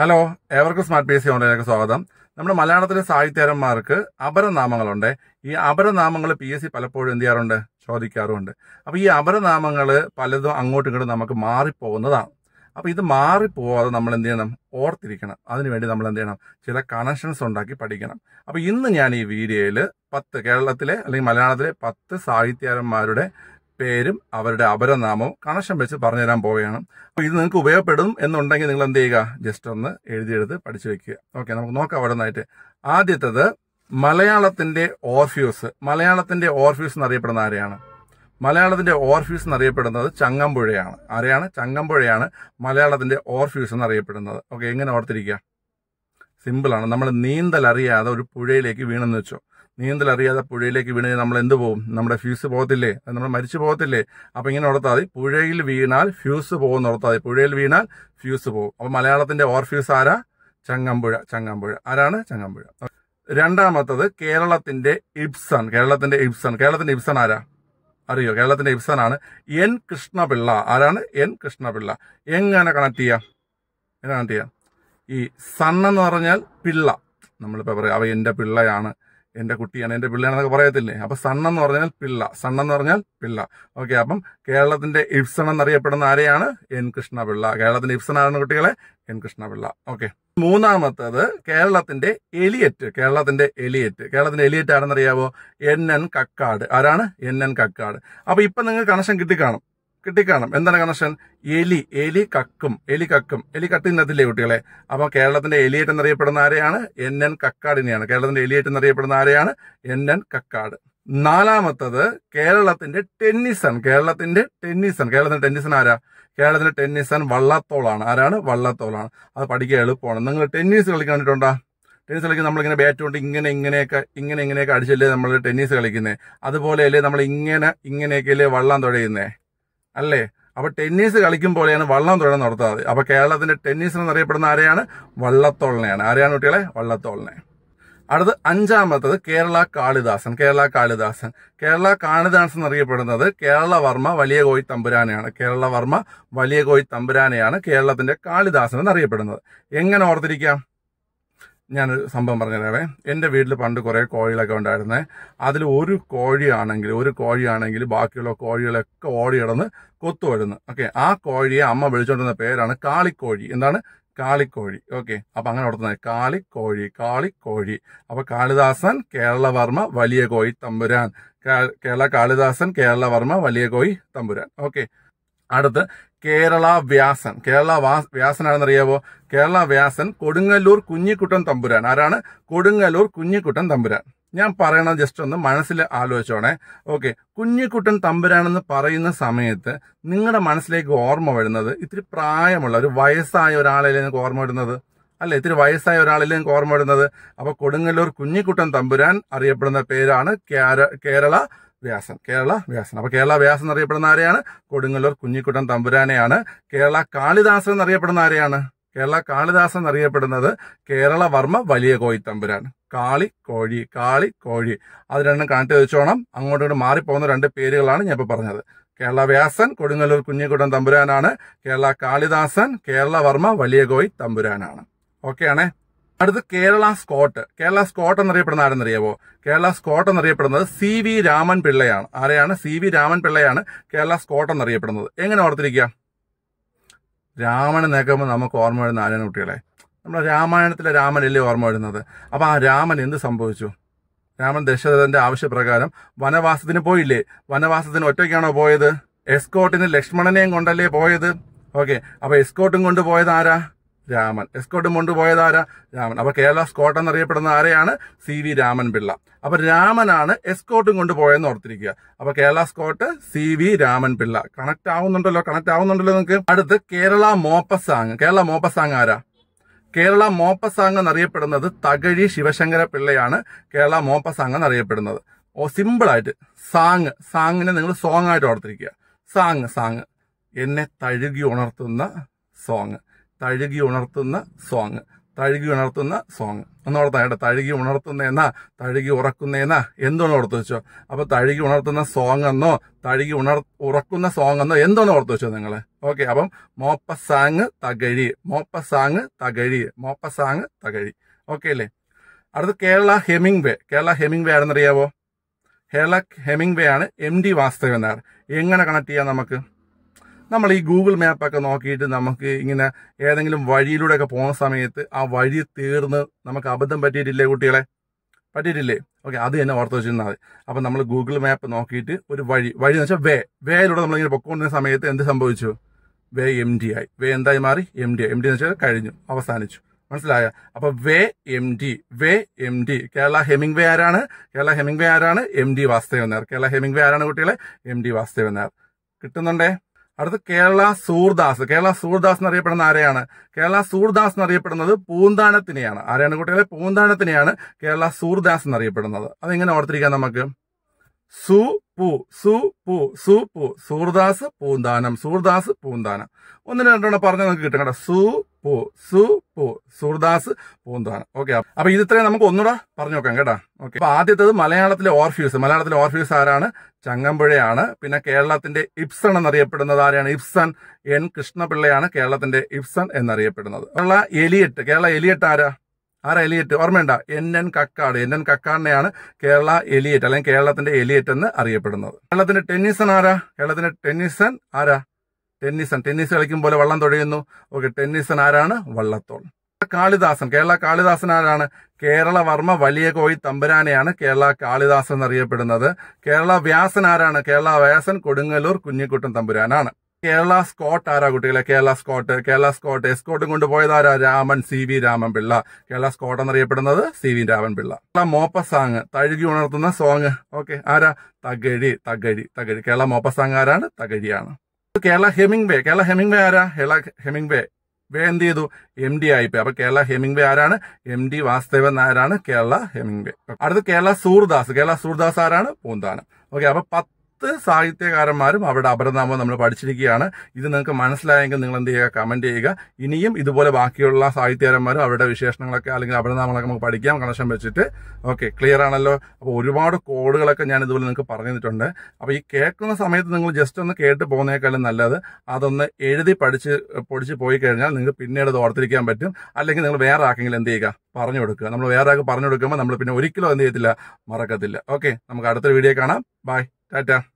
Hello ഏവർക്കും smart P C ഓൺലൈനിലേക്ക് സ്വാഗതം നമ്മുടെ മലയാളത്തിലെ സാഹിത്യകാരന്മാർക്ക് അപരനാമങ്ങളുണ്ട് ഈ അപരനാമങ്ങൾ പി എസ് സി പലപ്പോഴും എന്ത് ചെയ്യാറുണ്ട് ചോദിക്കാറുമുണ്ട് അപ്പോൾ ഈ അപരനാമങ്ങൾ പലതും അങ്ങോട്ടും ഇങ്ങോട്ടും നമുക്ക് മാറിപ്പോകുന്നതാണ് അപ്പോൾ ഇത് മാറിപ്പോവാതെ നമ്മൾ എന്ത് ചെയ്യണം ഓർത്തിരിക്കണം അതിനുവേണ്ടി നമ്മൾ എന്ത് ചെയ്യണം ചില കണക്ഷൻസ് ഉണ്ടാക്കി പഠിക്കണം അപ്പോൾ ഇന്ന് ഞാൻ ഈ വീഡിയോയിൽ പത്ത് കേരളത്തിലെ അല്ലെങ്കിൽ മലയാളത്തിലെ പത്ത് സാഹിത്യകാരന്മാരുടെ പേരും അവരുടെ അപരനാമവും കണക്ഷൻ വെച്ച് പറഞ്ഞു തരാൻ പോവുകയാണ് അപ്പോൾ ഇത് നിങ്ങൾക്ക് ഉപയോഗപ്പെടും എന്നുണ്ടെങ്കിൽ നിങ്ങൾ എന്ത് ചെയ്യുക ജസ്റ്റ് ഒന്ന് എഴുതിയെടുത്ത് പഠിച്ചു വെക്കുക ഓക്കെ നമുക്ക് നോക്കാം അവിടെ നിന്നായിട്ട് ആദ്യത്തത് മലയാളത്തിന്റെ ഓർഫ്യൂസ് മലയാളത്തിന്റെ ഓർഫ്യൂസ് എന്നറിയപ്പെടുന്ന ആരെയാണ് മലയാളത്തിന്റെ ഓർഫ്യൂസ് എന്നറിയപ്പെടുന്നത് ചങ്ങമ്പുഴയാണ് ആരെയാണ് ചങ്ങമ്പുഴയാണ് മലയാളത്തിന്റെ ഓർഫ്യൂസ് എന്നറിയപ്പെടുന്നത് ഓക്കെ എങ്ങനെ ഓർത്തിരിക്കുക സിമ്പിളാണ് നമ്മൾ നീന്തൽ അറിയാതെ ഒരു പുഴയിലേക്ക് വീണെന്ന് വെച്ചോ നീന്തൽ അറിയാതെ പുഴയിലേക്ക് വീണ് നമ്മൾ എന്ത് പോകും നമ്മുടെ ഫ്യൂസ് പോകത്തില്ലേ അത് നമ്മൾ മരിച്ചു പോകത്തില്ലേ അപ്പം ഇങ്ങനെ മതി പുഴയിൽ വീണാൽ ഫ്യൂസ് പോകുമെന്ന് മതി പുഴയിൽ വീണാൽ ഫ്യൂസ് പോകും അപ്പം മലയാളത്തിന്റെ ഓർ ഫ്യൂസ് ആരാ ചങ്ങമ്പുഴ ചങ്ങമ്പുഴ ആരാണ് ചങ്ങമ്പുഴ രണ്ടാമത്തത് കേരളത്തിന്റെ ഇബ്സൺ കേരളത്തിന്റെ ഇബ്സൺ കേരളത്തിന്റെ ഇബ്സൺ ആരാ അറിയോ കേരളത്തിന്റെ ഇബ്സൺ ആണ് എൻ കൃഷ്ണപിള്ള ആരാണ് എൻ കൃഷ്ണപിള്ള എങ്ങനെ കണക്ട് ചെയ്യാം എങ്ങനെ കണക്ട് ചെയ്യാം ഈ സൺ എന്ന് പറഞ്ഞാൽ പിള്ള നമ്മളിപ്പോൾ പറയാം അവ എൻ്റെ പിള്ളയാണ് എന്റെ കുട്ടിയാണ് എന്റെ പിള്ളയാണെന്നൊക്കെ പറയത്തില്ലേ അപ്പൊ സണ്ണെന്ന് പറഞ്ഞാൽ പിള്ള സണ്ണെന്ന് പറഞ്ഞാൽ പിള്ള ഓക്കെ അപ്പം കേരളത്തിന്റെ ഇഫ്സൺ എന്നറിയപ്പെടുന്ന ആരെയാണ് എൻ കൃഷ്ണപിള്ള കേരളത്തിന്റെ ഇഫ്സൺ ആണ് കുട്ടികളെ എൻ കൃഷ്ണപിള്ള ഓക്കെ മൂന്നാമത്തത് കേരളത്തിന്റെ എലിയറ്റ് കേരളത്തിന്റെ എലിയറ്റ് കേരളത്തിന്റെ എലിയറ്റ് ആരെന്നറിയാവോ എൻ എൻ കക്കാട് ആരാണ് എൻ എൻ കക്കാട് അപ്പൊ ഇപ്പൊ നിങ്ങൾ കണക്ഷൻ കിട്ടിക്കാണും കിട്ടിക്കാണും എന്താണ് കണക്ഷൻ എലി എലി കക്കും എലി കക്കും എലി കട്ടിനത്തില്ലേ കുട്ടികളെ അപ്പോൾ കേരളത്തിന്റെ എലിയേറ്റ് എന്നറിയപ്പെടുന്ന ആരെയാണ് എൻ എൻ കക്കാടിനെയാണ് കേരളത്തിന്റെ എലിയേറ്റ് എന്നറിയപ്പെടുന്ന ആരെയാണ് എൻ എൻ കക്കാട് നാലാമത്തത് കേരളത്തിന്റെ ടെന്നിസൺ കേരളത്തിന്റെ ടെന്നിസൺ കേരളത്തിന്റെ ടെന്നിസൺ ആരാ കേരളത്തിന്റെ ടെന്നിസൺ വള്ളത്തോളാണ് ആരാണ് വള്ളത്തോളാണ് അത് പഠിക്കാൻ എളുപ്പമാണ് നിങ്ങൾ ടെന്നീസ് കളിക്കാൻ കണ്ടിട്ടുണ്ടോ ടെന്നീസ് കളിക്കുന്ന നമ്മളിങ്ങനെ ബാറ്റ് കൊണ്ട് ഇങ്ങനെ ഇങ്ങനെയൊക്കെ ഇങ്ങനെ ഇങ്ങനെയൊക്കെ അടിച്ചല്ലേ നമ്മൾ ടെന്നീസ് കളിക്കുന്നത് അതുപോലെയല്ലേ നമ്മൾ ഇങ്ങനെ അല്ലേ വള്ളം തുഴയുന്നേ അല്ലേ അപ്പൊ ടെന്നീസ് കളിക്കും പോലെയാണ് വള്ളം തൊഴിൽ നടത്താതെ അപ്പൊ കേരളത്തിന്റെ ടെന്നീസ് അറിയപ്പെടുന്ന ആരെയാണ് വള്ളത്തോളനെയാണ് ആരെയാണ് കുട്ടികളെ വള്ളത്തോളനെ അടുത്ത് അഞ്ചാമത്തത് കേരള കാളിദാസൻ കേരള കാളിദാസൻ കേരള കാളിദാസൻ എന്നറിയപ്പെടുന്നത് കേരളവർമ്മ വലിയ കോയി തമ്പുരാനെയാണ് കേരളവർമ്മ വലിയ കോയി തമ്പുരാനെയാണ് കേരളത്തിന്റെ കാളിദാസൻ എന്നറിയപ്പെടുന്നത് എങ്ങനെ ഓർത്തിരിക്കാം ഞാനൊരു സംഭവം പറഞ്ഞുതരാവേ എൻ്റെ വീട്ടിൽ പണ്ട് കുറേ കോഴികളൊക്കെ ഉണ്ടായിരുന്നേ അതിൽ ഒരു കോഴിയാണെങ്കിൽ ഒരു കോഴിയാണെങ്കിൽ ബാക്കിയുള്ള കോഴികളൊക്കെ ഓടിയിടന്ന് കൊത്തുവരുന്നു ഓക്കെ ആ കോഴിയെ അമ്മ വിളിച്ചോണ്ടിരുന്ന പേരാണ് കാളിക്കോഴി എന്താണ് കാളിക്കോഴി ഓക്കെ അപ്പൊ അങ്ങനെ ഓർത്തുന്നത് കാളിക്കോഴി കാളിക്കോഴി അപ്പൊ കാളിദാസൻ കേരളവർമ്മ വലിയ കോഴി തമ്പുരാൻ കേരള കാളിദാസൻ കേരളവർമ്മ വലിയ കോഴി തമ്പുരാൻ ഓക്കെ അടുത്ത് കേരള വ്യാസൻ കേരള വ്യാസൻ ആണെന്നറിയാവോ കേരള വ്യാസൻ കൊടുങ്ങല്ലൂർ കുഞ്ഞിക്കുട്ടൻ തമ്പുരാൻ ആരാണ് കൊടുങ്ങല്ലൂർ കുഞ്ഞിക്കുട്ടൻ തമ്പുരാൻ ഞാൻ പറയണത് ജസ്റ്റ് ഒന്ന് മനസ്സിൽ ആലോചിച്ചോണേ ഓക്കെ കുഞ്ഞിക്കുട്ടൻ തമ്പുരാനെന്ന് പറയുന്ന സമയത്ത് നിങ്ങളുടെ മനസ്സിലേക്ക് ഓർമ്മ വരുന്നത് ഇത്തിരി പ്രായമുള്ള ഒരു വയസ്സായ ഒരാളല്ലേ നിങ്ങൾക്ക് ഓർമ്മ വരുന്നത് അല്ലെ ഇത്തിരി വയസ്സായ ഒരാളല്ലേ നിങ്ങൾക്ക് ഓർമ്മ വരുന്നത് അപ്പൊ കൊടുങ്ങല്ലൂർ കുഞ്ഞിക്കുട്ടൻ തമ്പുരാൻ അറിയപ്പെടുന്ന പേരാണ് കേരള വ്യാസൻ കേരള വ്യാസൻ അപ്പൊ കേരള വ്യാസൻ എന്നറിയപ്പെടുന്ന ആരെയാണ് കൊടുങ്ങല്ലൂർ കുഞ്ഞിക്കുട്ടൻ തമ്പുരാനെയാണ് കേരള കാളിദാസൻ എന്നറിയപ്പെടുന്ന ആരെയാണ് കേരള കാളിദാസൻ എന്നറിയപ്പെടുന്നത് കേരളവർമ്മ വലിയ കോഴി തമ്പുരാൻ കാളി കോഴി കാളി കോഴി അത് രണ്ടും കാണിച്ചു വെച്ചോണം അങ്ങോട്ടും ഇങ്ങോട്ട് മാറിപ്പോകുന്ന രണ്ട് പേരുകളാണ് ഞാൻ ഇപ്പോൾ പറഞ്ഞത് കേരള വ്യാസൻ കൊടുങ്ങല്ലൂർ കുഞ്ഞിക്കുട്ടൻ തമ്പുരാനാണ് കേരള കാളിദാസൻ കേരളവർമ്മ വലിയ കോഴി തമ്പുരാനാണ് ആണേ അടുത്ത് കേരള സ്കോട്ട് കേരള സ്കോട്ട് എന്നറിയപ്പെടുന്ന ആരെന്നറിയാവോ കേരള സ്കോട്ട് എന്നറിയപ്പെടുന്നത് സി വി രാമൻ പിള്ളയാണ് ആരെയാണ് സി വി രാമൻ പിള്ളയാണ് കേരള സ്കോട്ട് എന്നറിയപ്പെടുന്നത് എങ്ങനെ ഓർത്തിരിക്കുക രാമൻ നേക്കുമ്പോൾ നമുക്ക് ഓർമ്മ വരുന്ന ആരാണ് കുട്ടികളെ നമ്മുടെ രാമായണത്തിലെ രാമനല്ലേ ഓർമ്മ വരുന്നത് അപ്പൊ ആ രാമൻ എന്ത് സംഭവിച്ചു രാമൻ ദശരഥന്റെ ആവശ്യപ്രകാരം വനവാസത്തിന് പോയില്ലേ വനവാസത്തിന് ഒറ്റയ്ക്കാണോ പോയത് എസ്കോട്ടിന് ലക്ഷ്മണനെയും കൊണ്ടല്ലേ പോയത് ഓക്കെ അപ്പൊ എസ്കോട്ടും കൊണ്ടുപോയത് ആരാ രാമൻ എസ്കോട്ടും കൊണ്ടുപോയത് ആരാ രാമൻ അപ്പൊ കേരള സ്കോട്ട് എന്നറിയപ്പെടുന്ന ആരെയാണ് സി വി രാമൻ പിള്ള അപ്പൊ രാമനാണ് എസ്കോട്ടും കൊണ്ടുപോയെന്ന് ഓർത്തിരിക്കുക അപ്പൊ Kerala Scott C V Raman Pillai connect ആവുന്നുണ്ടല്ലോ കണക്ട് ആവുന്നുണ്ടല്ലോ നിങ്ങൾക്ക് അടുത്ത് കേരള മോപ്പസാങ് കേരള മോപ്പസാങ് ആരാ കേരള മോപ്പസാങ് എന്നറിയപ്പെടുന്നത് തകഴി ശിവശങ്കര പിള്ളയാണ് കേരള മോപ്പസാങ് എന്നറിയപ്പെടുന്നത് ഓ സിമ്പിൾ ആയിട്ട് സാങ് സാങ്ങിനെ നിങ്ങൾ സോങ് ആയിട്ട് ഓർത്തിരിക്കുക സാങ് സാങ് എന്നെ തഴുകി ഉണർത്തുന്ന സോങ് തഴുകി ഉണർത്തുന്ന സോങ് തഴുകി ഉണർത്തുന്ന സോങ് ഒന്നോർത്താ കേട്ടോ തഴുകി ഉണർത്തുന്നേന്നാ തഴുകി ഉറക്കുന്നേന്നാ എന്തോന്ന് ഓർത്ത് വെച്ചോ അപ്പൊ തഴുകി ഉണർത്തുന്ന സോങ് എന്നോ തഴുകി ഉണർ ഉറക്കുന്ന സോങ് എന്നോ എന്തോന്ന് ഓർത്ത് വെച്ചോ നിങ്ങൾ ഓക്കെ അപ്പം സാങ് തകഴി സാങ് തകഴി സാങ് തകഴി ഓക്കെ അല്ലേ അടുത്ത് കേരള ഹെമിംഗ് വേ കേരള ഹെമിംഗ് വേ ആണെന്നറിയാവോ കേരള ഹെമിംഗ് വേ ആണ് എം ഡി വാസ്തവൻ എങ്ങനെ കണക്ട് ചെയ്യാം നമുക്ക് നമ്മൾ ഈ ഗൂഗിൾ മാപ്പൊക്കെ നോക്കിയിട്ട് നമുക്ക് ഇങ്ങനെ ഏതെങ്കിലും വഴിയിലൂടെ ഒക്കെ പോകുന്ന സമയത്ത് ആ വഴി തീർന്ന് നമുക്ക് അബദ്ധം പറ്റിയിട്ടില്ലേ കുട്ടികളെ പറ്റിയിട്ടില്ലേ ഓക്കെ അത് തന്നെ ഓർത്ത് വെച്ചിരുന്നാൽ അപ്പം നമ്മൾ ഗൂഗിൾ മാപ്പ് നോക്കിയിട്ട് ഒരു വഴി വഴി എന്ന് വെച്ചാൽ വേ വേയിലൂടെ നമ്മളിങ്ങനെ പൊക്കോണ്ടിരുന്ന സമയത്ത് എന്ത് സംഭവിച്ചു വേ എം ഡി ആയി വേ എന്തായി മാറി എം ഡി ആയി എം ഡി എന്ന് വെച്ചാൽ കഴിഞ്ഞു അവസാനിച്ചു മനസ്സിലായ അപ്പൊ way M D way M D Kerala Hemingway ആരാണ് കേരള ഹെമിംഗ് വേ ആരാണ് എം ഡി വാസ്തവൻ കേരള ഹെമിംഗ് വേ ആരാണ് കുട്ടികളെ എം ഡി വാസ്തവൻ കിട്ടുന്നുണ്ടേ അടുത്ത് കേരള സൂർദാസ് കേരള സൂർദാസ് എന്നറിയപ്പെടുന്ന ആരെയാണ് കേരള സൂർദാസ് എന്നറിയപ്പെടുന്നത് പൂന്താനത്തിനെയാണ് ആരെയാണ് കുട്ടികളെ പൂന്താനത്തിനെയാണ് കേരള സൂർദാസ് എന്നറിയപ്പെടുന്നത് അതെങ്ങനെ ഓർത്തിരിക്കാം നമുക്ക് സു പു സു പു സു പു സൂർദാസ് പൂന്താനം സൂർദാസ് പൂന്താനം ഒന്ന് രണ്ടെണ്ണം പറഞ്ഞ് നമുക്ക് കിട്ടും കേട്ടോ സു പോ സു പോ സൂർദാസ് പൂന്താനം ഓക്കെ അപ്പൊ ഇതിത്രയും നമുക്ക് ഒന്നുകൂടെ പറഞ്ഞു നോക്കാം കേട്ടാ ഓക്കെ അപ്പൊ ആദ്യത്തേത് മലയാളത്തിലെ ഓർഫ്യൂസ് മലയാളത്തിലെ ഓർഫ്യൂസ് ആരാണ് ചങ്ങമ്പുഴയാണ് പിന്നെ കേരളത്തിന്റെ ഇപ്സൺ എന്നറിയപ്പെടുന്നത് ആരെയാണ് ഇപ്സൺ എൻ കൃഷ്ണപിള്ളയാണ് കേരളത്തിന്റെ ഇപ്സൺ എന്നറിയപ്പെടുന്നത് കേരള എലിയറ്റ് കേരള എലിയറ്റ് ആരാ ആരാ എലിയറ്റ് ഓർമ്മയുണ്ട N N Kakkad N N കക്കാടിനെയാണ് കേരള എലിയറ്റ് അല്ലെങ്കിൽ കേരളത്തിന്റെ എലിയറ്റ് എന്ന് അറിയപ്പെടുന്നത് കേരളത്തിന്റെ ടെന്നീസൺ ആരാ കേരളത്തിന്റെ ടെന്നീസൺ ആരാ ടെന്നീസൺ ടെന്നീസ് കളിക്കും പോലെ വള്ളം തുഴയുന്നു ഓക്കെ ടെന്നീസൺ ആരാണ് വള്ളത്തോൾ കാളിദാസൻ കേരള കാളിദാസൻ ആരാണ് വർമ്മ വലിയ കോയി തമ്പുരാനെയാണ് കേരള കാളിദാസൻ എന്നറിയപ്പെടുന്നത് കേരള വ്യാസൻ ആരാണ് കേരള വ്യാസൻ കൊടുങ്ങല്ലൂർ കുഞ്ഞിക്കുട്ടൻ തമ്പുരാനാണ് കേരള സ്കോട്ട് ആരാ കുട്ടികളെ കേരള സ്കോട്ട് കേരള സ്കോട്ട് എസ്കോട്ടും കൊണ്ടുപോയത് ആരാ Raman C V Raman Pillai Kerala Scott എന്നറിയപ്പെടുന്നത് C V Raman Pillai Kerala Maupassant തഴുകി ഉണർത്തുന്ന സോങ് ഓക്കെ ആരാ തകഴി തകഴി തകഴി കേരള മോപ്പ സാങ് ആരാണ് തകഴിയാണ് കേരള കേരള ഹെമിംഗ്വേ കേരള ഹെമിംഗ്വേ ആരാ കേരള ഹെമിംഗ്വേ വേ എന്ത് ചെയ്തു എം ഡി ആയിപ്പോയി അപ്പൊ കേരള ഹെമിംഗ്വേ ആരാണ് എം ഡി വാസുദേവൻ നായരാണ് കേരള ഹെമിംഗ്വേ അടുത്ത് കേരള സൂർദാസ് കേരള സൂർദാസ് ആരാണ് പൂന്താനം ഓക്കെ അപ്പൊ പത്ത് പത്ത് സാഹിത്യകാരന്മാരും അവരുടെ അപരനാമം നമ്മൾ പഠിച്ചിരിക്കുകയാണ് ഇത് നിങ്ങൾക്ക് മനസ്സിലായെങ്കിൽ നിങ്ങൾ എന്ത് ചെയ്യുക കമന്റ് ചെയ്യുക ഇനിയും ഇതുപോലെ ബാക്കിയുള്ള സാഹിത്യകാരന്മാരും അവരുടെ വിശേഷണങ്ങളൊക്കെ അല്ലെങ്കിൽ അപരനാമങ്ങളൊക്കെ നമുക്ക് പഠിക്കാം കണക്ഷൻ വെച്ചിട്ട് ഓക്കെ ക്ലിയർ ആണല്ലോ അപ്പോൾ ഒരുപാട് കോഡുകളൊക്കെ ഞാൻ ഇതുപോലെ നിങ്ങൾക്ക് പറഞ്ഞിട്ടുണ്ട് അപ്പോൾ ഈ കേൾക്കുന്ന സമയത്ത് നിങ്ങൾ ജസ്റ്റ് ഒന്ന് കേട്ട് പോകുന്നേക്കാളും നല്ലത് അതൊന്ന് എഴുതി പഠിച്ച് പൊടിച്ച് പോയി കഴിഞ്ഞാൽ നിങ്ങൾക്ക് പിന്നീട് ഓർത്തിരിക്കാൻ പറ്റും അല്ലെങ്കിൽ നിങ്ങൾ വേറെ ആക്കെങ്കിലും എന്ത് ചെയ്യുക പറഞ്ഞു കൊടുക്കുക നമ്മൾ വേറെ ആൾക്ക് പറഞ്ഞു കൊടുക്കുമ്പോൾ നമ്മൾ പിന്നെ ഒരിക്കലും എന്ത് ചെയ്യത്തില്ല മറക്കത്തില്ല ഓക്കെ നമുക്ക് അടുത്ത വീഡിയോ കാണാം ബൈ Tata.